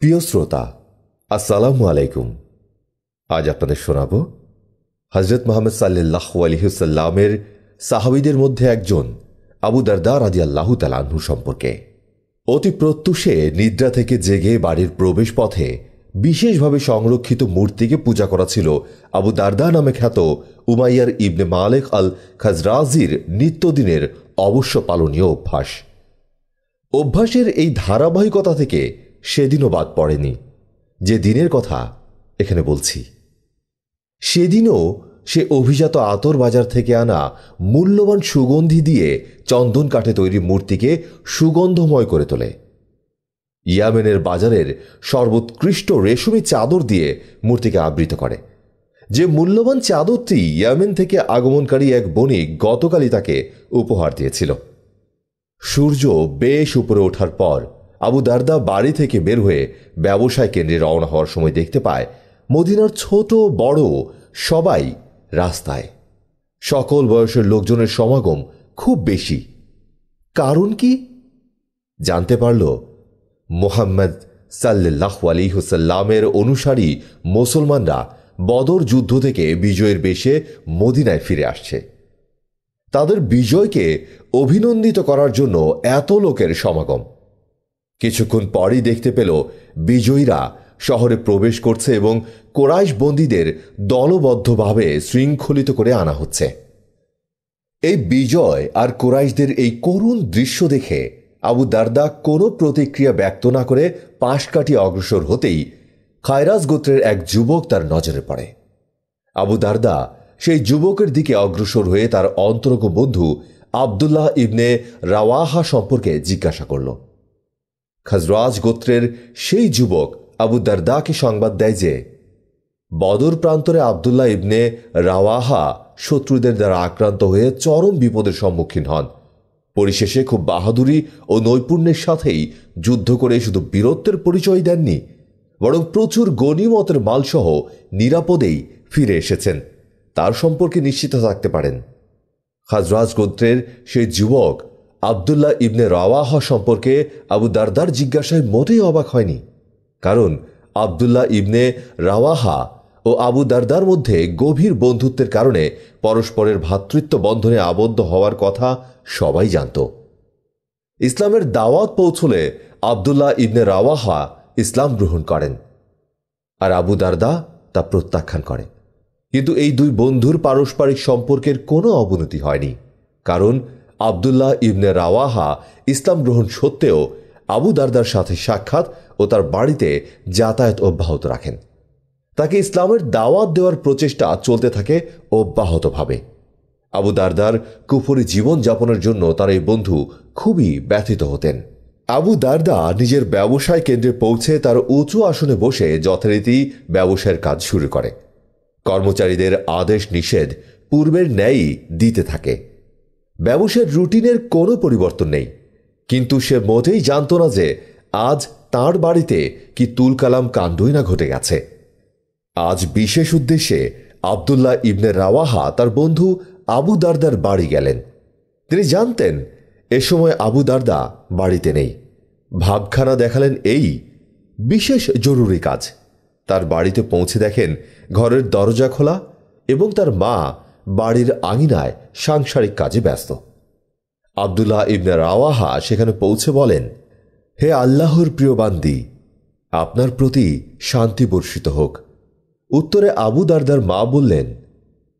প্রিয় শ্রোতা আসসালামু আলাইকুম আজ আপনাদের শোনাব হজরত মোহাম্মদ সাল্লাহ আলহিহসাল্লামের সাহাবিদের মধ্যে একজন আবু দারদা রাজি আল্লাহ তালাহু সম্পর্কে অতি প্রত্যুষে নিদ্রা থেকে জেগে বাড়ির প্রবেশ পথে বিশেষভাবে সংরক্ষিত মূর্তিকে পূজা করা ছিল আবু দারদা নামে খ্যাত উমাইয়ার ইবনে মালেক আল খাজরাজির নিত্যদিনের অবশ্য পালনীয় অভ্যাস অভ্যাসের এই ধারাবাহিকতা থেকে সেদিনও বাদ পড়েনি যে দিনের কথা এখানে বলছি সেদিনও সে অভিজাত আতর বাজার থেকে আনা মূল্যবান সুগন্ধি দিয়ে চন্দন কাঠে তৈরি মূর্তিকে সুগন্ধময় করে তোলে ইয়ামেনের বাজারের সর্বোৎকৃষ্ট রেশমি চাদর দিয়ে মূর্তিকে আবৃত করে যে মূল্যবান চাদরটি ইয়ামেন থেকে আগমনকারী এক বণিক গতকালই তাকে উপহার দিয়েছিল সূর্য বেশ উপরে ওঠার পর আবু দারদা বাড়ি থেকে বের হয়ে ব্যবসায় কেন্দ্রে রওনা হওয়ার সময় দেখতে পায় মদিনার ছোট বড় সবাই রাস্তায় সকল বয়সের লোকজনের সমাগম খুব বেশি কারণ কি জানতে পারল মোহাম্মদ সাল্লাহ হুসাল্লামের অনুসারী মুসলমানরা বদর যুদ্ধ থেকে বিজয়ের বেশে মদিনায় ফিরে আসছে তাদের বিজয়কে অভিনন্দিত করার জন্য এত লোকের সমাগম কিছুক্ষণ পরই দেখতে পেল বিজয়ীরা শহরে প্রবেশ করছে এবং কোরাইশ বন্দীদের দলবদ্ধভাবে শৃঙ্খলিত করে আনা হচ্ছে এই বিজয় আর কোরাইশদের এই করুণ দৃশ্য দেখে আবু দারদা কোনো প্রতিক্রিয়া ব্যক্ত না করে পাশ কাটিয়ে অগ্রসর হতেই খায়রাজ গোত্রের এক যুবক তার নজরে পড়ে আবু দারদা সেই যুবকের দিকে অগ্রসর হয়ে তার অন্তরঙ্গ বন্ধু আবদুল্লাহ ইবনে রাওয়াহা সম্পর্কে জিজ্ঞাসা করল খজরাজ গোত্রের সেই যুবক আবু দারদাকে সংবাদ দেয় যে বদর প্রান্তরে আবদুল্লাহ ইবনে রাওয়াহা শত্রুদের দ্বারা আক্রান্ত হয়ে চরম বিপদের সম্মুখীন হন পরিশেষে খুব বাহাদুরি ও নৈপুণ্যের সাথেই যুদ্ধ করে শুধু বীরত্বের পরিচয় দেননি বরং প্রচুর গণিমতের মালসহ নিরাপদেই ফিরে এসেছেন তার সম্পর্কে নিশ্চিত থাকতে পারেন খাজরাজ গোত্রের সেই যুবক আবদুল্লাহ ইবনে রাওয়াহা সম্পর্কে আবু দারদার জিজ্ঞাসায় মোটেই অবাক হয়নি কারণ আবদুল্লাহ ইবনে রাওয়াহা ও আবু দারদার মধ্যে গভীর বন্ধুত্বের কারণে পরস্পরের ভ্রাতৃত্ব বন্ধনে আবদ্ধ হওয়ার কথা সবাই জানত ইসলামের দাওয়াত পৌঁছলে আবদুল্লাহ ইবনে রাওয়াহা ইসলাম গ্রহণ করেন আর আবু দারদা তা প্রত্যাখ্যান করে কিন্তু এই দুই বন্ধুর পারস্পরিক সম্পর্কের কোনো অবনতি হয়নি কারণ আবদুল্লাহ ইবনে রাওয়াহা ইসলাম গ্রহণ সত্ত্বেও আবু দারদার সাথে সাক্ষাৎ ও তার বাড়িতে যাতায়াত অব্যাহত রাখেন তাকে ইসলামের দাওয়াত দেওয়ার প্রচেষ্টা চলতে থাকে অব্যাহতভাবে আবু দারদার কুফরি জীবনযাপনের জন্য তার এই বন্ধু খুবই ব্যথিত হতেন আবু দারদা নিজের ব্যবসায় কেন্দ্রে পৌঁছে তার উঁচু আসনে বসে যথারীতি ব্যবসায়ের কাজ শুরু করে কর্মচারীদের আদেশ নিষেধ পূর্বের ন্যায়ই দিতে থাকে ব্যবসার রুটিনের কোনো পরিবর্তন নেই কিন্তু সে মোটেই জানত না যে আজ তার বাড়িতে কি তুলকালাম কাণ্ডই না ঘটে গেছে আজ বিশেষ উদ্দেশ্যে আবদুল্লাহ ইবনে রাওয়াহা তার বন্ধু আবু দারদার বাড়ি গেলেন তিনি জানতেন এ সময় আবু দারদা বাড়িতে নেই ভাবখানা দেখালেন এই বিশেষ জরুরি কাজ তার বাড়িতে পৌঁছে দেখেন ঘরের দরজা খোলা এবং তার মা বাড়ির আঙিনায় সাংসারিক কাজে ব্যস্ত আবদুল্লাহ ইবনে রাওয়াহা সেখানে পৌঁছে বলেন হে আল্লাহর প্রিয় বান্দি আপনার প্রতি শান্তি বর্ষিত হোক উত্তরে আবু দারদার মা বললেন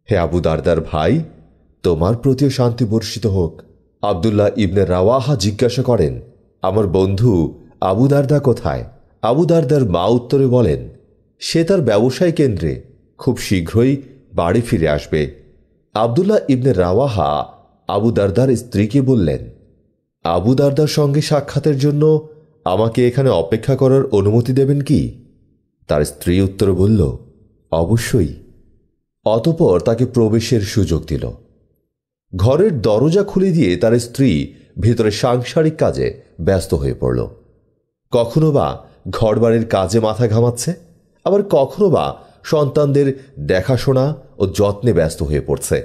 হে আবু দারদার ভাই তোমার প্রতিও শান্তি বর্ষিত হোক আবদুল্লাহ ইবনে রাওয়াহা জিজ্ঞাসা করেন আমার বন্ধু আবু দারদা কোথায় আবু দারদার মা উত্তরে বলেন সে তার ব্যবসায় কেন্দ্রে খুব শীঘ্রই বাড়ি ফিরে আসবে আবদুল্লাহ ইবনে রাওয়াহা আবু দারদার স্ত্রীকে বললেন আবু দারদার সঙ্গে সাক্ষাতের জন্য আমাকে এখানে অপেক্ষা করার অনুমতি দেবেন কি তার স্ত্রী উত্তর বলল অবশ্যই অতপর তাকে প্রবেশের সুযোগ দিল ঘরের দরজা খুলে দিয়ে তার স্ত্রী ভেতরে সাংসারিক কাজে ব্যস্ত হয়ে পড়ল কখনো বা ঘরবাড়ির কাজে মাথা ঘামাচ্ছে আবার কখনো বা সন্তানদের দেখাশোনা ও যত্নে ব্যস্ত হয়ে পড়ছে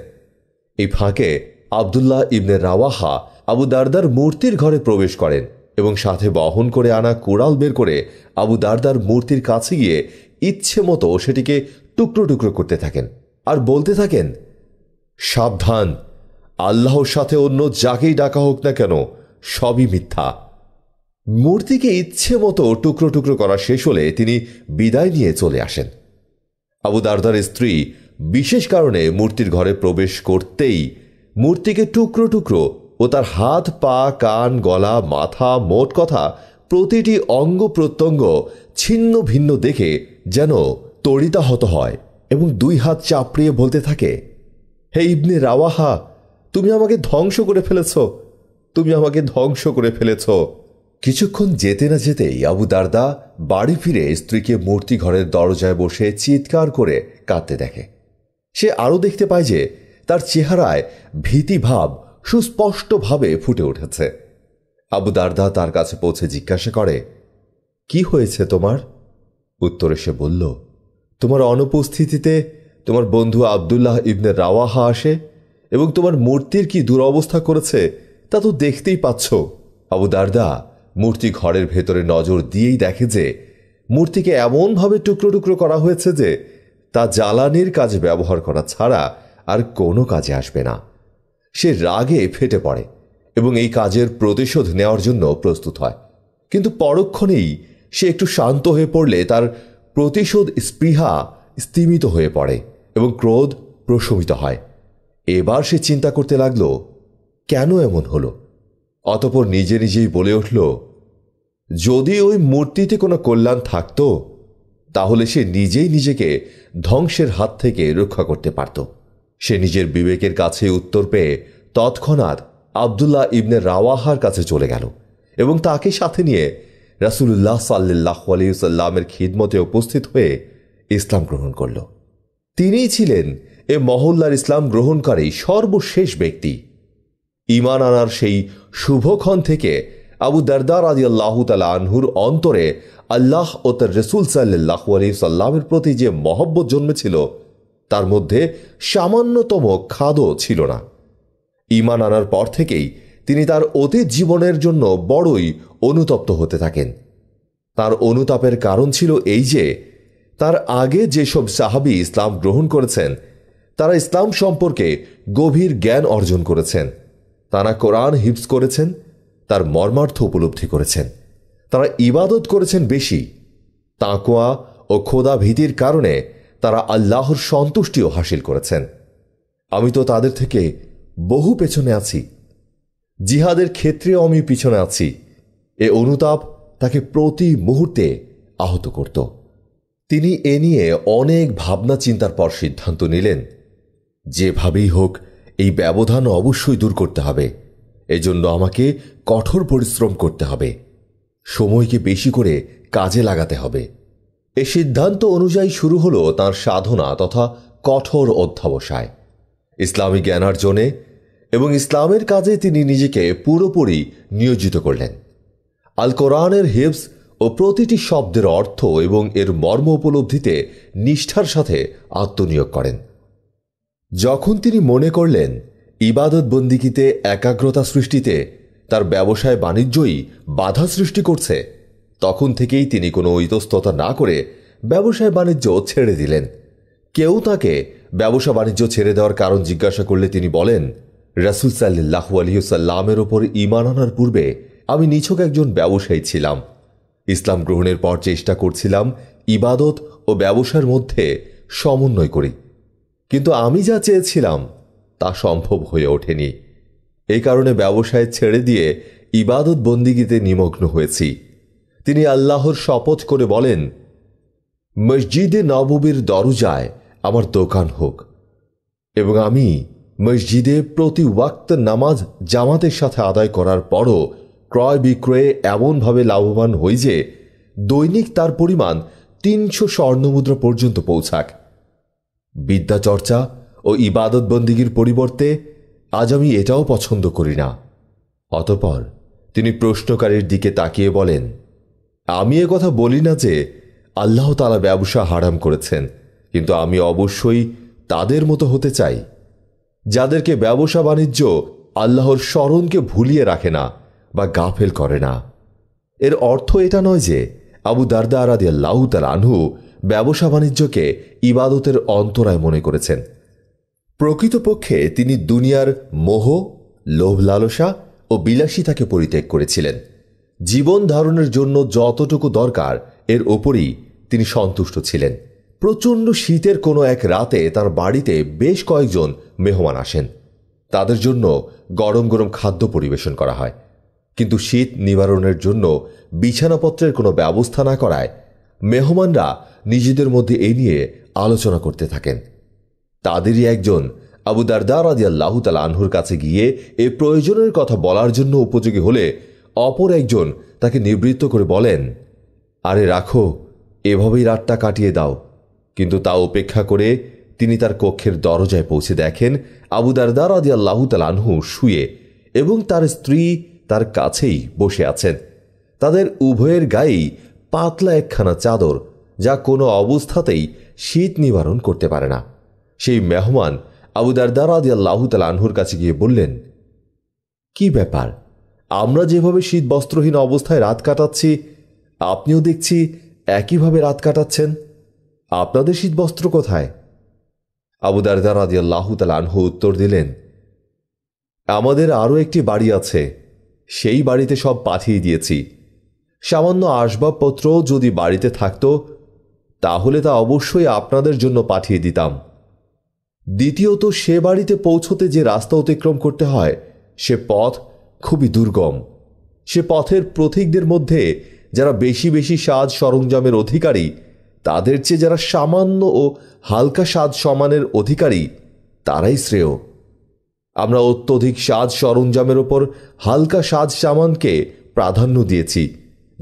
এই ফাঁকে আবদুল্লাহ ইবনে রাওয়াহা আবু দারদার মূর্তির ঘরে প্রবেশ করেন এবং সাথে বহন করে আনা কোড়াল বের করে আবু দারদার মূর্তির কাছে গিয়ে ইচ্ছে মতো সেটিকে টুকরো টুকরো করতে থাকেন আর বলতে থাকেন সাবধান আল্লাহর সাথে অন্য যাকেই ডাকা হোক না কেন সবই মিথ্যা মূর্তিকে ইচ্ছে মতো টুকরো টুকরো করা শেষ হলে তিনি বিদায় নিয়ে চলে আসেন আবু দারদার স্ত্রী বিশেষ কারণে মূর্তির ঘরে প্রবেশ করতেই মূর্তিকে টুকরো টুকরো ও তার হাত পা কান গলা মাথা মোট কথা প্রতিটি অঙ্গ প্রত্যঙ্গ ছিন্ন ভিন্ন দেখে যেন তড়িতাহত হয় এবং দুই হাত চাপড়িয়ে বলতে থাকে হে ইবনে রাওয়াহা তুমি আমাকে ধ্বংস করে ফেলেছ তুমি আমাকে ধ্বংস করে ফেলেছ কিছুক্ষণ যেতে না যেতেই আবু দারদা বাড়ি ফিরে স্ত্রীকে মূর্তি ঘরের দরজায় বসে চিৎকার করে কাঁদতে দেখে সে আরও দেখতে পায় যে তার চেহারায় ভীতিভাব সুস্পষ্টভাবে ফুটে উঠেছে আবু দারদা তার কাছে পৌঁছে জিজ্ঞাসা করে কি হয়েছে তোমার উত্তরে সে বলল তোমার অনুপস্থিতিতে তোমার বন্ধু আবদুল্লাহ ইবনে রাওয়াহা আসে এবং তোমার মূর্তির কি দুরবস্থা করেছে তা তো দেখতেই পাচ্ছ আবু দারদা মূর্তি ঘরের ভেতরে নজর দিয়েই দেখে যে মূর্তিকে এমনভাবে টুকরো টুকরো করা হয়েছে যে তা জ্বালানির কাজে ব্যবহার করা ছাড়া আর কোনো কাজে আসবে না সে রাগে ফেটে পড়ে এবং এই কাজের প্রতিশোধ নেওয়ার জন্য প্রস্তুত হয় কিন্তু পরক্ষণেই সে একটু শান্ত হয়ে পড়লে তার প্রতিশোধ স্পৃহা স্তিমিত হয়ে পড়ে এবং ক্রোধ প্রশমিত হয় এবার সে চিন্তা করতে লাগল কেন এমন হলো অতপর নিজে নিজেই বলে উঠল যদি ওই মূর্তিতে কোনো কল্যাণ থাকতো তাহলে সে নিজেই নিজেকে ধ্বংসের হাত থেকে রক্ষা করতে পারত সে নিজের বিবেকের কাছে উত্তর পেয়ে তৎক্ষণাৎ আবদুল্লাহ ইবনে রাওয়াহার কাছে চলে গেল এবং তাকে সাথে নিয়ে রাসুল্লাহ সাল্লাহ আলিউসাল্লামের সাল্লামের খিদমতে উপস্থিত হয়ে ইসলাম গ্রহণ করল তিনিই ছিলেন এ মহল্লার ইসলাম গ্রহণকারী সর্বশেষ ব্যক্তি ইমান আনার সেই শুভক্ষণ থেকে আবু দরদার আদি আল্লাহ তালা আনহুর অন্তরে আল্লাহ ও তার রসুল সাল্লাহ আলী সাল্লামের প্রতি যে মহব্বত জন্মেছিল তার মধ্যে সামান্যতম খাদও ছিল না ইমান আনার পর থেকেই তিনি তার অতীত জীবনের জন্য বড়ই অনুতপ্ত হতে থাকেন তার অনুতাপের কারণ ছিল এই যে তার আগে যেসব সাহাবি ইসলাম গ্রহণ করেছেন তারা ইসলাম সম্পর্কে গভীর জ্ঞান অর্জন করেছেন তারা কোরআন হিপস করেছেন তার মর্মার্থ উপলব্ধি করেছেন তারা ইবাদত করেছেন বেশি তাঁকোয়া ও খোদা ভীতির কারণে তারা আল্লাহর সন্তুষ্টিও হাসিল করেছেন আমি তো তাদের থেকে বহু পেছনে আছি জিহাদের ক্ষেত্রেও আমি পিছনে আছি এ অনুতাপ তাকে প্রতি মুহূর্তে আহত করত তিনি এ নিয়ে অনেক ভাবনা চিন্তার পর সিদ্ধান্ত নিলেন যেভাবেই হোক এই ব্যবধান অবশ্যই দূর করতে হবে এজন্য আমাকে কঠোর পরিশ্রম করতে হবে সময়কে বেশি করে কাজে লাগাতে হবে এ সিদ্ধান্ত অনুযায়ী শুরু হলো তার সাধনা তথা কঠোর অধ্যাবসায় ইসলামী জ্ঞানার্জনে এবং ইসলামের কাজে তিনি নিজেকে পুরোপুরি নিয়োজিত করলেন আল কোরআনের হেবস ও প্রতিটি শব্দের অর্থ এবং এর মর্ম উপলব্ধিতে নিষ্ঠার সাথে আত্মনিয়োগ করেন যখন তিনি মনে করলেন ইবাদত বন্দিকিতে একাগ্রতা সৃষ্টিতে তার ব্যবসায় বাণিজ্যই বাধা সৃষ্টি করছে তখন থেকেই তিনি কোনো ইতস্ততা না করে ব্যবসায় বাণিজ্য ছেড়ে দিলেন কেউ তাকে ব্যবসা বাণিজ্য ছেড়ে দেওয়ার কারণ জিজ্ঞাসা করলে তিনি বলেন রাসুল সাল্লাহ আলহিউসাল্লামের ওপর ইমান আনার পূর্বে আমি নিছক একজন ব্যবসায়ী ছিলাম ইসলাম গ্রহণের পর চেষ্টা করছিলাম ইবাদত ও ব্যবসার মধ্যে সমন্বয় করি কিন্তু আমি যা চেয়েছিলাম তা সম্ভব হয়ে ওঠেনি এই কারণে ব্যবসায় ছেড়ে দিয়ে ইবাদত বন্দিগিতে নিমগ্ন হয়েছি তিনি আল্লাহর শপথ করে বলেন মসজিদে নববীর দরজায় আমার দোকান হোক এবং আমি মসজিদে প্রতি ওয়াক্ত নামাজ জামাতের সাথে আদায় করার পরও ক্রয় বিক্রয়ে এমনভাবে লাভবান হই যে দৈনিক তার পরিমাণ তিনশো স্বর্ণমুদ্রা পর্যন্ত পৌঁছাক বিদ্যাচর্চা ও ইবাদত বন্দিগীর পরিবর্তে আজ আমি এটাও পছন্দ করি না অতপর তিনি প্রশ্নকারীর দিকে তাকিয়ে বলেন আমি এ কথা বলি না যে আল্লাহ তালা ব্যবসা হারাম করেছেন কিন্তু আমি অবশ্যই তাদের মতো হতে চাই যাদেরকে ব্যবসা বাণিজ্য আল্লাহর স্মরণকে ভুলিয়ে রাখে না বা গাফেল করে না এর অর্থ এটা নয় যে আবু দারদা আরাদি আল্লাহ তাল আনহু ব্যবসা বাণিজ্যকে ইবাদতের অন্তরায় মনে করেছেন প্রকৃতপক্ষে তিনি দুনিয়ার মোহ লোভ লালসা ও বিলাসিতাকে পরিত্যাগ করেছিলেন জীবন ধারণের জন্য যতটুকু দরকার এর ওপরই তিনি সন্তুষ্ট ছিলেন প্রচণ্ড শীতের কোনো এক রাতে তার বাড়িতে বেশ কয়েকজন মেহমান আসেন তাদের জন্য গরম গরম খাদ্য পরিবেশন করা হয় কিন্তু শীত নিবারণের জন্য বিছানাপত্রের কোনো ব্যবস্থা না করায় মেহমানরা নিজেদের মধ্যে এ নিয়ে আলোচনা করতে থাকেন তাদেরই একজন আবু দারদা রাজিয়াল্লাহ তাল আনহুর কাছে গিয়ে এ প্রয়োজনের কথা বলার জন্য উপযোগী হলে অপর একজন তাকে নিবৃত্ত করে বলেন আরে রাখো এভাবেই রাতটা কাটিয়ে দাও কিন্তু তা উপেক্ষা করে তিনি তার কক্ষের দরজায় পৌঁছে দেখেন আবু দারদা রাজিয়াল্লাহ তাল আনহু শুয়ে এবং তার স্ত্রী তার কাছেই বসে আছেন তাদের উভয়ের গায়েই পাতলা একখানা চাদর যা কোনো অবস্থাতেই শীত নিবারণ করতে পারে না সেই মেহমান আবুদারদার আদি আল্লাহ আনহুর কাছে গিয়ে বললেন কি ব্যাপার আমরা যেভাবে শীত বস্ত্রহীন অবস্থায় রাত কাটাচ্ছি আপনিও দেখছি একইভাবে রাত কাটাচ্ছেন আপনাদের শীত বস্ত্র কোথায় আবুদারদার আদি আল্লাহ আনহু উত্তর দিলেন আমাদের আরও একটি বাড়ি আছে সেই বাড়িতে সব পাঠিয়ে দিয়েছি সামান্য আসবাবপত্র যদি বাড়িতে থাকত তাহলে তা অবশ্যই আপনাদের জন্য পাঠিয়ে দিতাম দ্বিতীয়ত সে বাড়িতে পৌঁছতে যে রাস্তা অতিক্রম করতে হয় সে পথ খুবই দুর্গম সে পথের প্রথিকদের মধ্যে যারা বেশি বেশি সাজ সরঞ্জামের অধিকারী তাদের চেয়ে যারা সামান্য ও হালকা সাজ সমানের অধিকারী তারাই শ্রেয় আমরা অত্যধিক সাজ সরঞ্জামের ওপর হালকা সাজ সামানকে প্রাধান্য দিয়েছি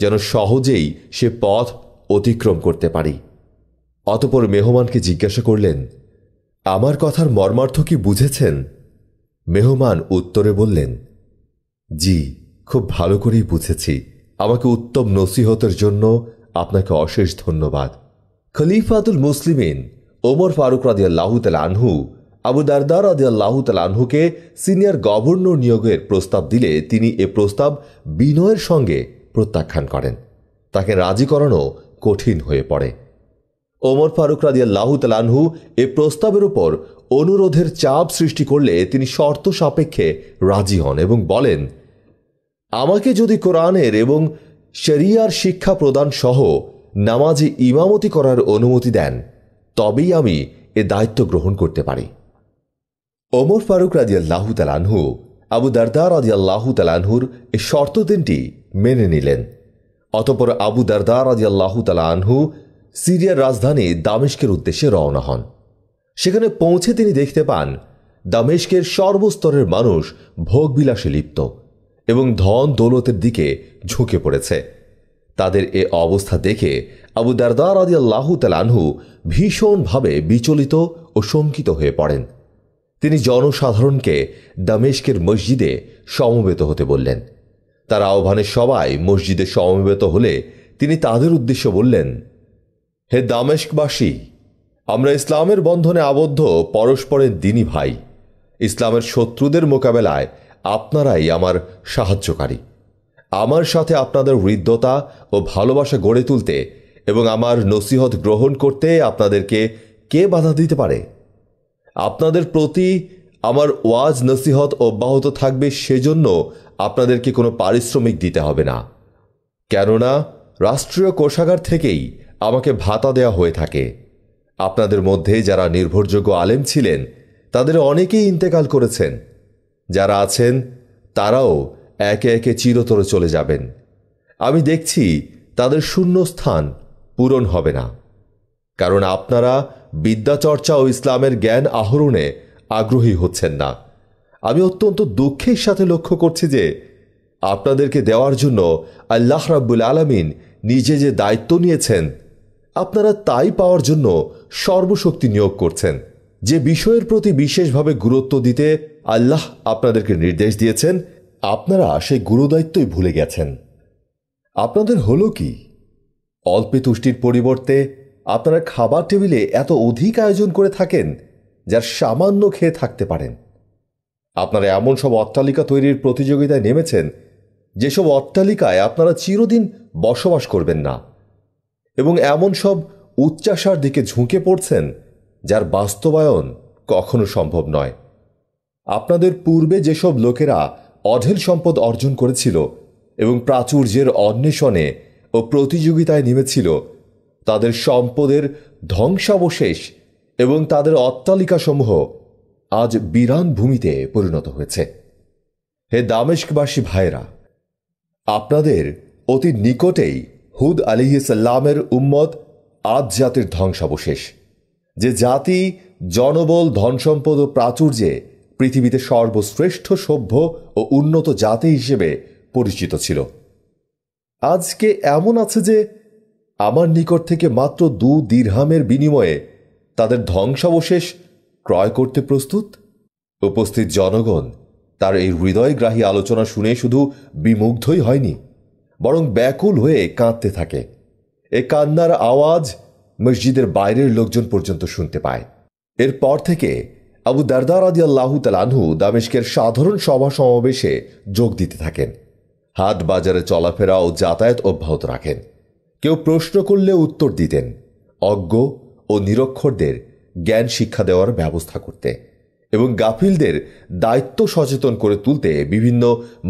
যেন সহজেই সে পথ অতিক্রম করতে পারি অতপর মেহমানকে জিজ্ঞাসা করলেন আমার কথার মর্মার্থ কি বুঝেছেন মেহমান উত্তরে বললেন জি খুব ভালো করেই বুঝেছি আমাকে উত্তম নসিহতের জন্য আপনাকে অশেষ ধন্যবাদ খলিফাতুল মুসলিমিন ওমর ফারুক রাজিয়াল্লাহুতাল আনহু আবু দারদার রাজিয়াল্লাহুতাল আনহুকে সিনিয়র গভর্নর নিয়োগের প্রস্তাব দিলে তিনি এ প্রস্তাব বিনয়ের সঙ্গে প্রত্যাখ্যান করেন তাকে রাজি করানো কঠিন হয়ে পড়ে ওমর ফারুক রাজিয়াল্লাহু তালানহু এ প্রস্তাবের উপর অনুরোধের চাপ সৃষ্টি করলে তিনি শর্ত সাপেক্ষে রাজি হন এবং বলেন আমাকে যদি কোরআনের এবং শরিয়ার শিক্ষা প্রদান সহ নামাজে ইমামতি করার অনুমতি দেন তবেই আমি এ দায়িত্ব গ্রহণ করতে পারি ওমর ফারুক রাজিয়াল্লাহু তালানহু আবু দারদা রাজিয়াল্লাহু তালানহুর এ শর্ত দিনটি মেনে নিলেন অতপর আবু দারদা রাজিয়াল্লাহু তালানহু সিরিয়ার রাজধানী দামেশকের উদ্দেশ্যে রওনা হন সেখানে পৌঁছে তিনি দেখতে পান দামেশকের সর্বস্তরের মানুষ ভোগবিলাসে লিপ্ত এবং ধন দৌলতের দিকে ঝুঁকে পড়েছে তাদের এ অবস্থা দেখে আবু দারদার আদি আল্লাহ তালানহু ভীষণভাবে বিচলিত ও শঙ্কিত হয়ে পড়েন তিনি জনসাধারণকে দামেশকের মসজিদে সমবেত হতে বললেন তার আহ্বানে সবাই মসজিদে সমবেত হলে তিনি তাদের উদ্দেশ্য বললেন হে দামেশকবাসী আমরা ইসলামের বন্ধনে আবদ্ধ পরস্পরের দিনই ভাই ইসলামের শত্রুদের মোকাবেলায় আপনারাই আমার সাহায্যকারী আমার সাথে আপনাদের হৃদ্যতা ও ভালোবাসা গড়ে তুলতে এবং আমার নসিহত গ্রহণ করতে আপনাদেরকে কে বাধা দিতে পারে আপনাদের প্রতি আমার ওয়াজ নসিহত অব্যাহত থাকবে সেজন্য আপনাদেরকে কোনো পারিশ্রমিক দিতে হবে না কেননা রাষ্ট্রীয় কোষাগার থেকেই আমাকে ভাতা দেয়া হয়ে থাকে আপনাদের মধ্যে যারা নির্ভরযোগ্য আলেম ছিলেন তাদের অনেকেই ইন্তেকাল করেছেন যারা আছেন তারাও একে একে চিরতরে চলে যাবেন আমি দেখছি তাদের শূন্য স্থান পূরণ হবে না কারণ আপনারা বিদ্যাচর্চা ও ইসলামের জ্ঞান আহরণে আগ্রহী হচ্ছেন না আমি অত্যন্ত দুঃখের সাথে লক্ষ্য করছি যে আপনাদেরকে দেওয়ার জন্য আল্লাহ রাব্বুল আলমিন নিজে যে দায়িত্ব নিয়েছেন আপনারা তাই পাওয়ার জন্য সর্বশক্তি নিয়োগ করছেন যে বিষয়ের প্রতি বিশেষভাবে গুরুত্ব দিতে আল্লাহ আপনাদেরকে নির্দেশ দিয়েছেন আপনারা সেই গুরুদায়িত্বই ভুলে গেছেন আপনাদের হলো কি অল্পে তুষ্টির পরিবর্তে আপনারা খাবার টেবিলে এত অধিক আয়োজন করে থাকেন যার সামান্য খেয়ে থাকতে পারেন আপনারা এমন সব অট্টালিকা তৈরির প্রতিযোগিতায় নেমেছেন যেসব অট্টালিকায় আপনারা চিরদিন বসবাস করবেন না এবং এমন সব উচ্চাসার দিকে ঝুঁকে পড়ছেন যার বাস্তবায়ন কখনো সম্ভব নয় আপনাদের পূর্বে যেসব লোকেরা অঢেল সম্পদ অর্জন করেছিল এবং প্রাচুর্যের অন্বেষণে ও প্রতিযোগিতায় নেমেছিল তাদের সম্পদের ধ্বংসাবশেষ এবং তাদের অট্টালিকাসমূহ আজ বিরান ভূমিতে পরিণত হয়েছে হে দামেশকবাসী ভাইরা আপনাদের অতি নিকটেই হুদ আলিহিসাল্লামের উম্মত আজ জাতির ধ্বংসাবশেষ যে জাতি জনবল ধনসম্পদ ও প্রাচুর্যে পৃথিবীতে সর্বশ্রেষ্ঠ সভ্য ও উন্নত জাতি হিসেবে পরিচিত ছিল আজকে এমন আছে যে আমার নিকট থেকে মাত্র দু দীর্হামের বিনিময়ে তাদের ধ্বংসাবশেষ ক্রয় করতে প্রস্তুত উপস্থিত জনগণ তার এই হৃদয়গ্রাহী আলোচনা শুনে শুধু বিমুগ্ধই হয়নি বরং ব্যাকুল হয়ে কাঁদতে থাকে এ কান্নার আওয়াজ মসজিদের বাইরের লোকজন পর্যন্ত শুনতে পায় এরপর থেকে আবু দারদার আদি আল্লাহ তালানহু দামেশকের সাধারণ সভা সমাবেশে যোগ দিতে থাকেন হাত বাজারে চলাফেরা ও যাতায়াত অব্যাহত রাখেন কেউ প্রশ্ন করলে উত্তর দিতেন অজ্ঞ ও নিরক্ষরদের জ্ঞান শিক্ষা দেওয়ার ব্যবস্থা করতে এবং গাফিলদের দায়িত্ব সচেতন করে তুলতে বিভিন্ন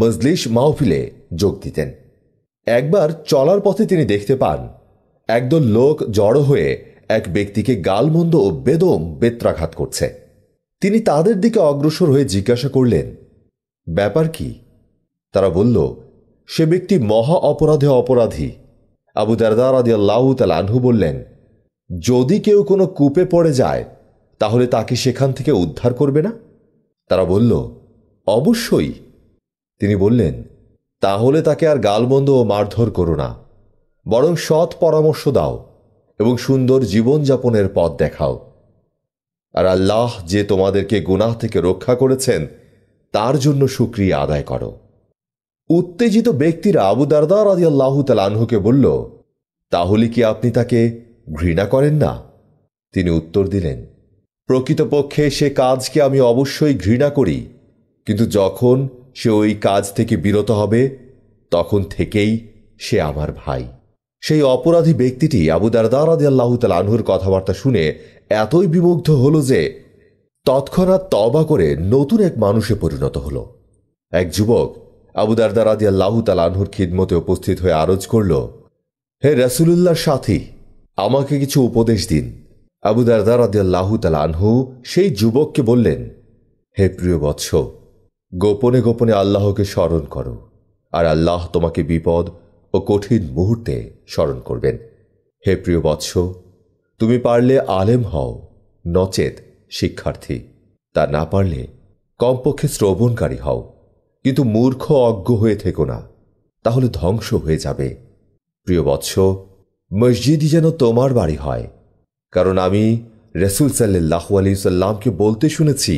মজলিশ মাহফিলে যোগ দিতেন একবার চলার পথে তিনি দেখতে পান একদল লোক জড়ো হয়ে এক ব্যক্তিকে গালমন্দ ও বেদম বেত্রাঘাত করছে তিনি তাদের দিকে অগ্রসর হয়ে জিজ্ঞাসা করলেন ব্যাপার কি তারা বলল সে ব্যক্তি মহা অপরাধে অপরাধী আবু দারদার আদি আল্লাহ আনহু বললেন যদি কেউ কোনো কূপে পড়ে যায় তাহলে তাকে সেখান থেকে উদ্ধার করবে না তারা বলল অবশ্যই তিনি বললেন তাহলে তাকে আর গালবন্ধ ও মারধর করো না বরং সৎ পরামর্শ দাও এবং সুন্দর জীবনযাপনের পথ দেখাও আর আল্লাহ যে তোমাদেরকে গুনাহ থেকে রক্ষা করেছেন তার জন্য সুক্রিয়া আদায় করো উত্তেজিত ব্যক্তিরা আবু দারদার আদি আল্লাহ তালহুকে বলল তাহলে কি আপনি তাকে ঘৃণা করেন না তিনি উত্তর দিলেন প্রকৃতপক্ষে সে কাজকে আমি অবশ্যই ঘৃণা করি কিন্তু যখন সে ওই কাজ থেকে বিরত হবে তখন থেকেই সে আমার ভাই সেই অপরাধী ব্যক্তিটি আবুদার দারদার আল্লাহ তাল আনহুর কথাবার্তা শুনে এতই বিমুগ্ধ হল যে তৎক্ষণাৎ তবা করে নতুন এক মানুষে পরিণত হল এক যুবক আবু দারদার আল্লাহ তাল আনহুর খিদমতে উপস্থিত হয়ে আরজ করল হে রসুলুল্লাহর সাথী আমাকে কিছু উপদেশ দিন আবু দারদার আল্লাহ তাল আনহু সেই যুবককে বললেন হে প্রিয় বৎস গোপনে গোপনে আল্লাহকে স্মরণ করো আর আল্লাহ তোমাকে বিপদ ও কঠিন মুহূর্তে স্মরণ করবেন হে প্রিয় বৎস তুমি পারলে আলেম হও নচেত শিক্ষার্থী তা না পারলে কমপক্ষে শ্রবণকারী হও কিন্তু মূর্খ অজ্ঞ হয়ে থেকো না তাহলে ধ্বংস হয়ে যাবে প্রিয় বৎস মসজিদই যেন তোমার বাড়ি হয় কারণ আমি রসুল সাল্লাহ আলি সাল্লামকে বলতে শুনেছি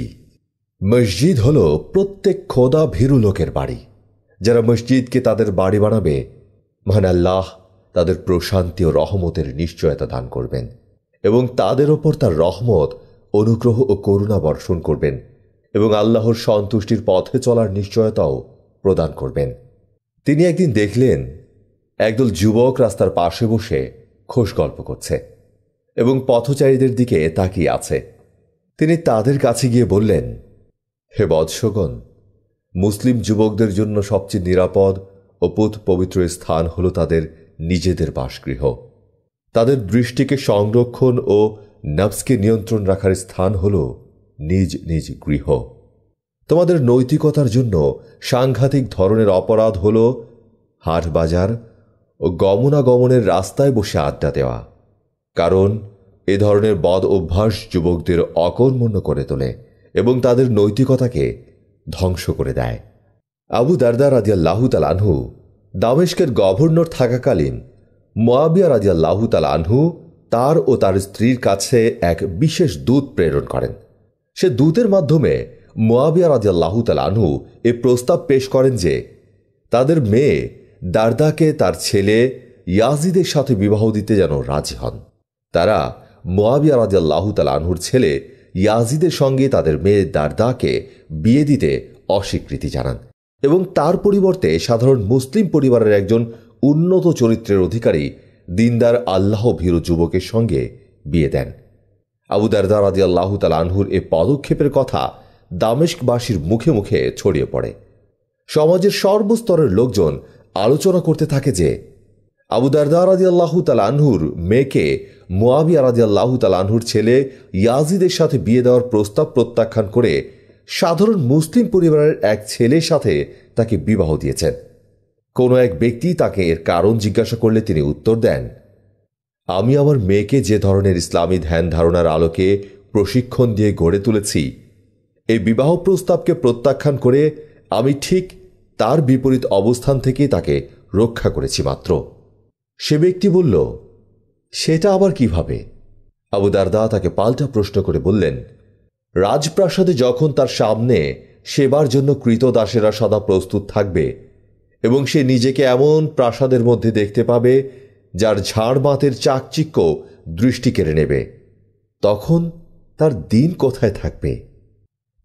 মসজিদ হল প্রত্যেক খোদা ভীরু লোকের বাড়ি যারা মসজিদকে তাদের বাড়ি বানাবে মহান আল্লাহ তাদের প্রশান্তি ও রহমতের নিশ্চয়তা দান করবেন এবং তাদের ওপর তার রহমত অনুগ্রহ ও করুণা বর্ষণ করবেন এবং আল্লাহর সন্তুষ্টির পথে চলার নিশ্চয়তাও প্রদান করবেন তিনি একদিন দেখলেন একদল যুবক রাস্তার পাশে বসে খোশ গল্প করছে এবং পথচারীদের দিকে তাকিয়ে আছে তিনি তাদের কাছে গিয়ে বললেন হে বৎসগণ মুসলিম যুবকদের জন্য সবচেয়ে নিরাপদ ও পুথ পবিত্র স্থান হল তাদের নিজেদের বাসগৃহ তাদের দৃষ্টিকে সংরক্ষণ ও নাফসকে নিয়ন্ত্রণ রাখার স্থান হল নিজ নিজ গৃহ তোমাদের নৈতিকতার জন্য সাংঘাতিক ধরনের অপরাধ হল হাট বাজার ও গমনাগমনের রাস্তায় বসে আড্ডা দেওয়া কারণ এ ধরনের বদ অভ্যাস যুবকদের অকর্মণ্য করে তোলে এবং তাদের নৈতিকতাকে ধ্বংস করে দেয় আবু দারদার রাজিয়াল্লাহু তাল আনহু দামেশকের গভর্নর থাকাকালীন মোয়াবিয়া রাজিয়াল্লাহু তাল আনহু তার ও তার স্ত্রীর কাছে এক বিশেষ দূত প্রেরণ করেন সে দূতের মাধ্যমে মোয়াবিয়া রাজিয়াল্লাহু তাল আনহু এ প্রস্তাব পেশ করেন যে তাদের মেয়ে দারদাকে তার ছেলে ইয়াজিদের সাথে বিবাহ দিতে যেন রাজি হন তারা মোয়াবিয়া রাজিয়াল্লাহু তাল আনহুর ছেলে ইয়াজিদের সঙ্গে তাদের মেয়ে দারদাকে বিয়ে দিতে অস্বীকৃতি জানান এবং তার পরিবর্তে সাধারণ মুসলিম পরিবারের একজন উন্নত চরিত্রের অধিকারী দিনদার আল্লাহ ভীরু যুবকের সঙ্গে বিয়ে দেন আবু দারদার আদি আল্লাহ তাল আনহুর এ পদক্ষেপের কথা দামেস্কবাসীর মুখে মুখে ছড়িয়ে পড়ে সমাজের সর্বস্তরের লোকজন আলোচনা করতে থাকে যে আবুদারদা রাজি আল্লাহু মেয়েকে মোয়াবিয়া রাজি আল্লাহু ছেলে ইয়াজিদের সাথে বিয়ে দেওয়ার প্রস্তাব প্রত্যাখ্যান করে সাধারণ মুসলিম পরিবারের এক ছেলের সাথে তাকে বিবাহ দিয়েছেন কোনো এক ব্যক্তি তাকে এর কারণ জিজ্ঞাসা করলে তিনি উত্তর দেন আমি আমার মেয়েকে যে ধরনের ইসলামী ধ্যান ধারণার আলোকে প্রশিক্ষণ দিয়ে গড়ে তুলেছি এই বিবাহ প্রস্তাবকে প্রত্যাখ্যান করে আমি ঠিক তার বিপরীত অবস্থান থেকে তাকে রক্ষা করেছি মাত্র সে ব্যক্তি বলল সেটা আবার কিভাবে আবু দারদা তাকে পাল্টা প্রশ্ন করে বললেন রাজপ্রাসাদে যখন তার সামনে সেবার জন্য কৃতদাসেরা সদা প্রস্তুত থাকবে এবং সে নিজেকে এমন প্রাসাদের মধ্যে দেখতে পাবে যার ঝাড় বাঁতের চাকচিক্য দৃষ্টি কেড়ে নেবে তখন তার দিন কোথায় থাকবে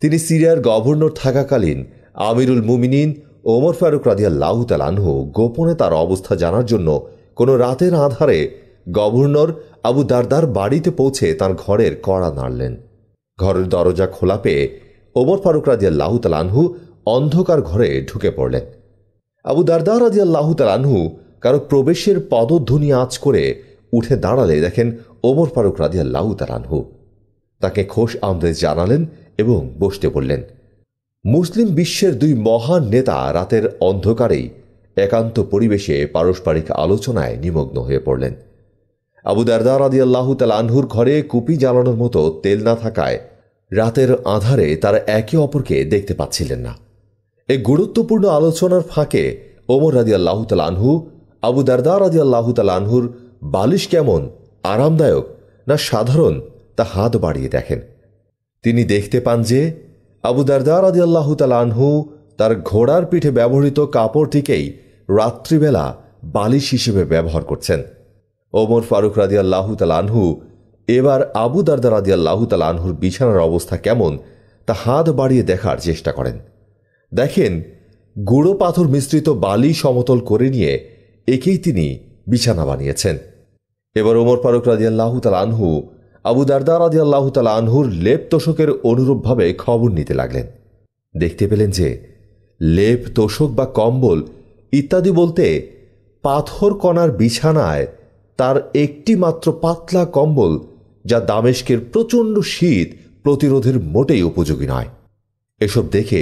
তিনি সিরিয়ার গভর্নর থাকাকালীন আমিরুল মুমিনিন ওমর ফারুক রাদিয়া লাহুতালানহ গোপনে তার অবস্থা জানার জন্য কোনো রাতের আধারে গভর্নর আবু দারদার বাড়িতে পৌঁছে তার ঘরের কড়া নাড়লেন ঘরের দরজা খোলা পেয়ে ওমর ফারুক রাজিয়া লাহুতালানহু অন্ধকার ঘরে ঢুকে পড়লেন আবু দারদা রাজিয়া লাহুতালানহু কারো প্রবেশের পদধ্বনি আঁচ করে উঠে দাঁড়ালে দেখেন ওমর ফারুক রাজিয়া লাহুতালানহু তাকে খোশ আমদেজ জানালেন এবং বসতে বললেন মুসলিম বিশ্বের দুই মহান নেতা রাতের অন্ধকারেই একান্ত পরিবেশে পারস্পরিক আলোচনায় নিমগ্ন হয়ে পড়লেন আবু দারদার আদি আল্লাহু তাল আনহুর ঘরে কুপি জ্বালানোর মতো তেল না থাকায় রাতের আধারে তারা একে অপরকে দেখতে পাচ্ছিলেন না এই গুরুত্বপূর্ণ আলোচনার ফাঁকে ওমর আদি আল্লাহু তাল আনহু আবু দারদার আদি আল্লাহু তাল আনহুর বালিশ কেমন আরামদায়ক না সাধারণ তা হাত বাড়িয়ে দেখেন তিনি দেখতে পান যে আবু দারদার আদি আল্লাহতাল আনহু তার ঘোড়ার পিঠে ব্যবহৃত কাপড়টিকেই রাত্রিবেলা বালিশ হিসেবে ব্যবহার করছেন ওমর ফারুক রাজিয়াল্লাহু তালানহু এবার আবু দারদা রাজিয়াল্লাহু তালানহুর বিছানার অবস্থা কেমন তা হাত বাড়িয়ে দেখার চেষ্টা করেন দেখেন গুঁড়ো পাথর মিশ্রিত বালি সমতল করে নিয়ে একেই তিনি বিছানা বানিয়েছেন এবার ওমর ফারুক রাজিয়াল্লাহু তালানহু আবু দারদা রাজিয়াল্লাহু তালানহুর লেপ তোষকের অনুরূপভাবে খবর নিতে লাগলেন দেখতে পেলেন যে লেপ তোষক বা কম্বল ইত্যাদি বলতে পাথর কণার বিছানায় তার একটি মাত্র পাতলা কম্বল যা দামেস্কের প্রচণ্ড শীত প্রতিরোধের মোটেই উপযোগী নয় এসব দেখে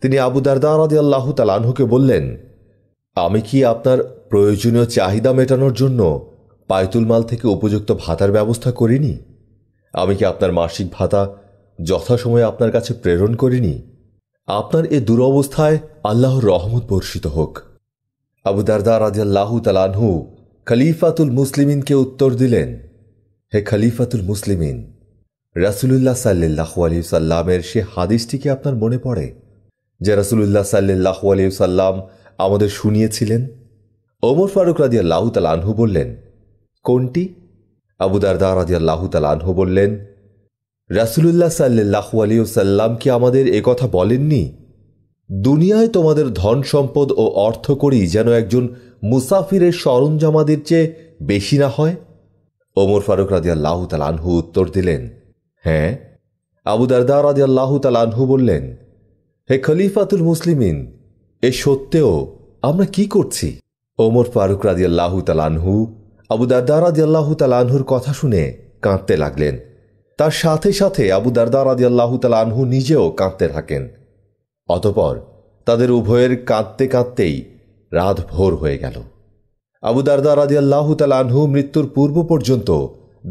তিনি আবুদারদারাদি আল্লাহ তালানহুকে বললেন আমি কি আপনার প্রয়োজনীয় চাহিদা মেটানোর জন্য পায়তুল মাল থেকে উপযুক্ত ভাতার ব্যবস্থা করিনি আমি কি আপনার মাসিক ভাতা যথাসময়ে আপনার কাছে প্রেরণ করিনি আপনার এ দুরবস্থায় আল্লাহর রহমত বর্ষিত হোক আবু দারদার আদিয়াল্লাহু তালানহু খলিফাতুল মুসলিমিনকে উত্তর দিলেন হে খলিফাতুল মুসলিমিন রাসুলুল্লাহ সাল্লু আলী সাল্লামের সে হাদিসটি কি আপনার মনে পড়ে যে রাসুলুল্লাহ সাল্লাহ আলী সাল্লাম আমাদের শুনিয়েছিলেন ওমর ফারুক রাদিয়াল্লাহু তালানহু বললেন কোনটি আবুদারদা রাদিয়াল্লাহু তালানহু বললেন রাসুলুল্লাহ সাল্লাহ সাল্লাম কি আমাদের কথা বলেননি দুনিয়ায় তোমাদের ধন সম্পদ ও অর্থ করি যেন একজন মুসাফিরের সরঞ্জামাদের চেয়ে বেশি না হয় ওমর ফারুক রাজিয়াল্লাহ আনহু উত্তর দিলেন হ্যাঁ আবু দারদা রাজিয়াল্লাহ আনহু বললেন হে খলিফাতুল মুসলিমিন এ সত্ত্বেও আমরা কি করছি ওমর ফারুক রাজিয়াল্লাহ তালানহু আবু দারদা রাজিয়াল্লাহ তালানহুর কথা শুনে কাঁদতে লাগলেন তার সাথে সাথে আবু দারদার আদি আল্লাহতাল আনহু নিজেও কাঁদতে থাকেন অতপর তাদের উভয়ের কাঁদতে কাঁদতেই রাত ভোর হয়ে গেল আবু দারদার আদি আল্লাহতাল আনহু মৃত্যুর পূর্ব পর্যন্ত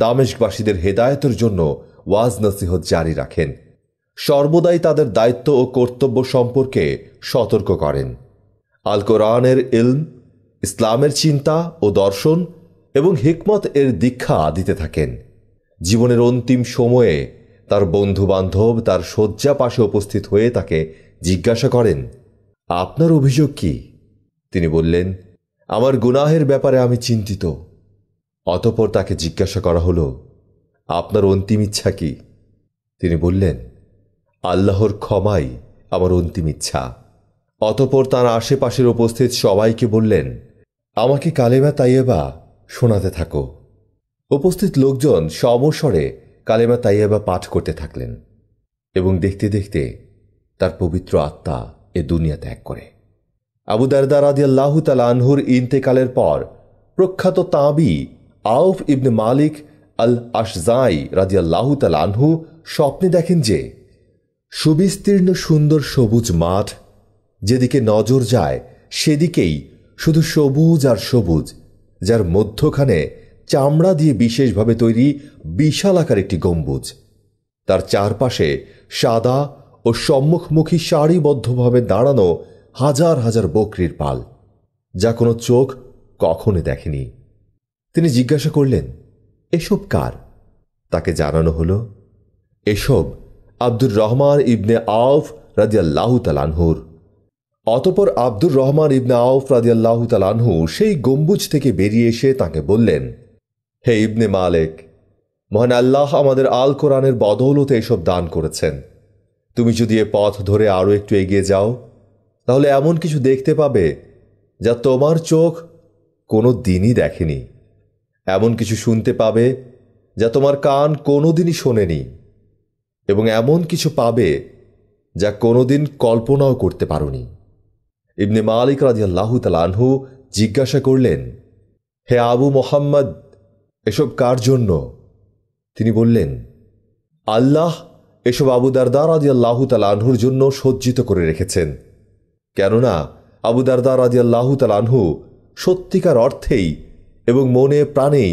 দামেশবাসীদের হেদায়তের জন্য ওয়াজ নসিহত জারি রাখেন সর্বদাই তাদের দায়িত্ব ও কর্তব্য সম্পর্কে সতর্ক করেন আল কোরআনের ইলম ইসলামের চিন্তা ও দর্শন এবং হিকমত এর দীক্ষা দিতে থাকেন জীবনের অন্তিম সময়ে তার বন্ধু বান্ধব তার শয্যা পাশে উপস্থিত হয়ে তাকে জিজ্ঞাসা করেন আপনার অভিযোগ কি তিনি বললেন আমার গুনাহের ব্যাপারে আমি চিন্তিত অতপর তাকে জিজ্ঞাসা করা হলো আপনার অন্তিম ইচ্ছা কি তিনি বললেন আল্লাহর ক্ষমাই আমার অন্তিম ইচ্ছা অতপর তার আশেপাশের উপস্থিত সবাইকে বললেন আমাকে কালেবা তাইয়েবা শোনাতে থাকো উপস্থিত লোকজন সমস্বরে কালেমা তাইয়াবা পাঠ করতে থাকলেন এবং দেখতে দেখতে তার পবিত্র আত্মা এ দুনিয়া ত্যাগ করে আবু দারদারাদি আল্লাহ তাল আনহুর ইন্তেকালের পর প্রখ্যাত তাঁবি আউফ ইবনে মালিক আল আশজাই রাজি আল্লাহ তাল আনহু স্বপ্নে দেখেন যে সুবিস্তীর্ণ সুন্দর সবুজ মাঠ যেদিকে নজর যায় সেদিকেই শুধু সবুজ আর সবুজ যার মধ্যখানে চামড়া দিয়ে বিশেষভাবে তৈরি বিশাল আকার একটি গম্বুজ তার চারপাশে সাদা ও সম্মুখমুখী সারিবদ্ধভাবে দাঁড়ানো হাজার হাজার বকরির পাল যা কোনো চোখ কখনো দেখেনি তিনি জিজ্ঞাসা করলেন এসব কার তাকে জানানো হল এসব আব্দুর রহমান ইবনে আউফ রাজিয়াল্লাহু তালানহুর অতপর আব্দুর রহমান ইবনে আউফ রাজিয়াল্লাহু তালানহু সেই গম্বুজ থেকে বেরিয়ে এসে তাকে বললেন হে ইবনে মালেক মহান আল্লাহ আমাদের আল কোরআনের বদৌলতে এসব দান করেছেন তুমি যদি এ পথ ধরে আরও একটু এগিয়ে যাও তাহলে এমন কিছু দেখতে পাবে যা তোমার চোখ কোনো দিনই দেখেনি এমন কিছু শুনতে পাবে যা তোমার কান কোনো দিনই শোনেনি এবং এমন কিছু পাবে যা কোনো দিন কল্পনাও করতে পারি ইবনে মালিক রাজি আল্লাহ তালানহু জিজ্ঞাসা করলেন হে আবু মোহাম্মদ এসব কার জন্য তিনি বললেন আল্লাহ এসব আবুদারদার আদি আল্লাহ আনহুর জন্য সজ্জিত করে রেখেছেন কেননা আবুদারদার আদি আল্লাহ আনহু সত্যিকার অর্থেই এবং মনে প্রাণেই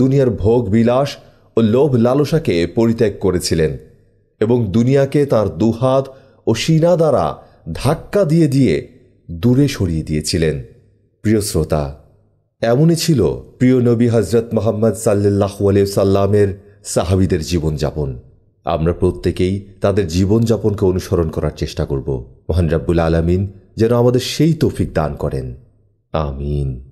দুনিয়ার ভোগ বিলাস ও লোভ লালসাকে পরিত্যাগ করেছিলেন এবং দুনিয়াকে তার দুহাত ও সিনা দ্বারা ধাক্কা দিয়ে দিয়ে দূরে সরিয়ে দিয়েছিলেন প্রিয় শ্রোতা এমনই ছিল প্রিয় নবী হজরত মোহাম্মদ সাল্লাহ সাল্লামের সাহাবিদের জীবনযাপন আমরা প্রত্যেকেই তাদের জীবনযাপনকে অনুসরণ করার চেষ্টা করব মহান রাব্বুল আলমিন যেন আমাদের সেই তৌফিক দান করেন আমিন